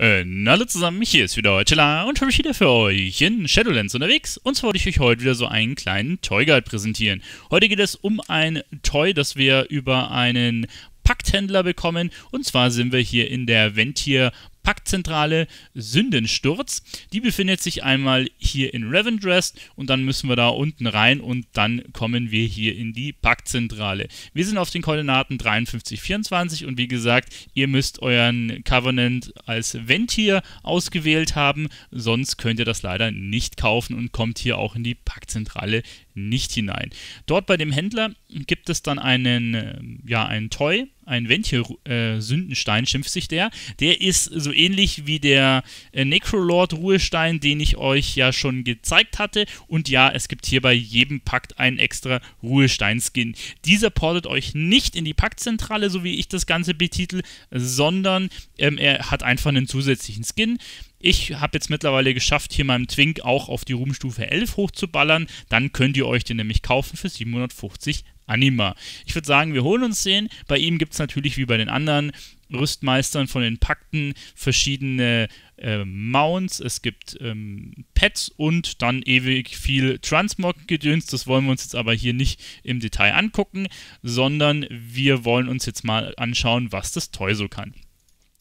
Und äh, hallo zusammen, hier ist wieder Heutela und habe ich wieder für euch in Shadowlands unterwegs. Und zwar wollte ich euch heute wieder so einen kleinen Toy Guide präsentieren. Heute geht es um ein Toy, das wir über einen Pakthändler bekommen. Und zwar sind wir hier in der Ventir Paktzentrale Sündensturz. Die befindet sich einmal hier in Ravendrest und dann müssen wir da unten rein und dann kommen wir hier in die Paktzentrale. Wir sind auf den Koordinaten 53, 24 und wie gesagt, ihr müsst euren Covenant als Vent hier ausgewählt haben, sonst könnt ihr das leider nicht kaufen und kommt hier auch in die Paktzentrale nicht hinein. Dort bei dem Händler gibt es dann einen, äh, ja, einen Toy, ein Wendche äh, Sündenstein, schimpft sich der. Der ist so ähnlich wie der äh, Necrolord Ruhestein, den ich euch ja schon gezeigt hatte. Und ja, es gibt hier bei jedem Pakt einen extra Ruhestein-Skin. Dieser portet euch nicht in die Paktzentrale, so wie ich das Ganze betitel, sondern ähm, er hat einfach einen zusätzlichen Skin. Ich habe jetzt mittlerweile geschafft, hier meinem Twink auch auf die Ruhmstufe 11 hochzuballern. Dann könnt ihr euch den nämlich kaufen für 750 Anima. Ich würde sagen, wir holen uns den. Bei ihm gibt es natürlich wie bei den anderen Rüstmeistern von den Pakten verschiedene äh, Mounts, es gibt ähm, Pets und dann ewig viel Transmog-Gedöns. Das wollen wir uns jetzt aber hier nicht im Detail angucken, sondern wir wollen uns jetzt mal anschauen, was das Toy so kann.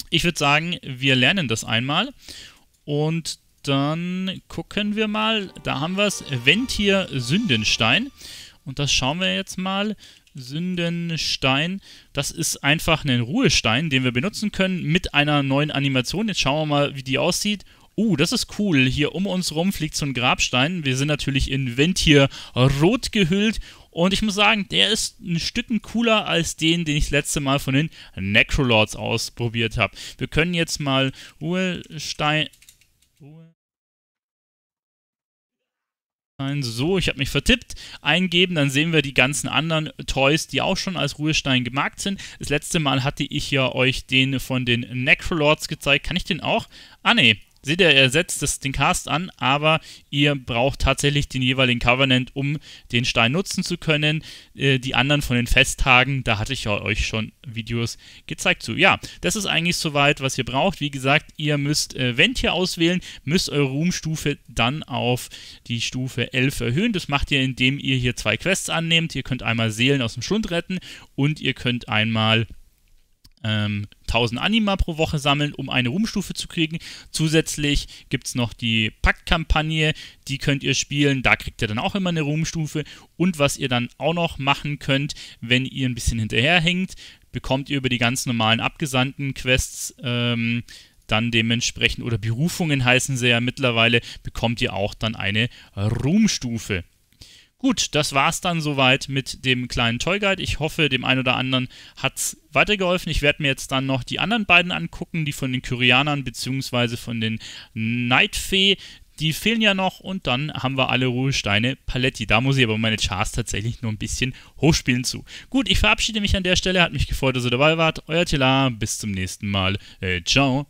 Ich würde sagen, wir lernen das einmal und dann gucken wir mal. Da haben wir es, Ventier Sündenstein. Und das schauen wir jetzt mal. Sündenstein. Das ist einfach ein Ruhestein, den wir benutzen können mit einer neuen Animation. Jetzt schauen wir mal, wie die aussieht. Uh, das ist cool. Hier um uns rum fliegt so ein Grabstein. Wir sind natürlich in Vent rot gehüllt. Und ich muss sagen, der ist ein Stücken cooler als den, den ich das letzte Mal von den Necrolords ausprobiert habe. Wir können jetzt mal Ruhestein... Ruhe Nein, so, ich habe mich vertippt. Eingeben, dann sehen wir die ganzen anderen Toys, die auch schon als Ruhestein gemarkt sind. Das letzte Mal hatte ich ja euch den von den Necrolords gezeigt. Kann ich den auch? Ah, nee. Seht ihr, er setzt das, den Cast an, aber ihr braucht tatsächlich den jeweiligen Covenant, um den Stein nutzen zu können. Äh, die anderen von den Festtagen, da hatte ich ja euch schon Videos gezeigt zu. Ja, das ist eigentlich soweit, was ihr braucht. Wie gesagt, ihr müsst äh, Vent hier auswählen, müsst eure Ruhmstufe dann auf die Stufe 11 erhöhen. Das macht ihr, indem ihr hier zwei Quests annehmt. Ihr könnt einmal Seelen aus dem Schlund retten und ihr könnt einmal ähm, 1000 Anima pro Woche sammeln, um eine Ruhmstufe zu kriegen. Zusätzlich gibt es noch die pakt die könnt ihr spielen. Da kriegt ihr dann auch immer eine Ruhmstufe. Und was ihr dann auch noch machen könnt, wenn ihr ein bisschen hinterherhängt, bekommt ihr über die ganz normalen abgesandten Quests ähm, dann dementsprechend, oder Berufungen heißen sie ja mittlerweile, bekommt ihr auch dann eine Ruhmstufe. Gut, das war's dann soweit mit dem kleinen Toy Guide. Ich hoffe, dem einen oder anderen hat's weitergeholfen. Ich werde mir jetzt dann noch die anderen beiden angucken, die von den Kyrianern bzw. von den Nightfee. Die fehlen ja noch und dann haben wir alle Ruhesteine Paletti. Da muss ich aber meine Chars tatsächlich nur ein bisschen hochspielen zu. Gut, ich verabschiede mich an der Stelle. Hat mich gefreut, dass ihr dabei wart. Euer Tela. Bis zum nächsten Mal. Äh, ciao.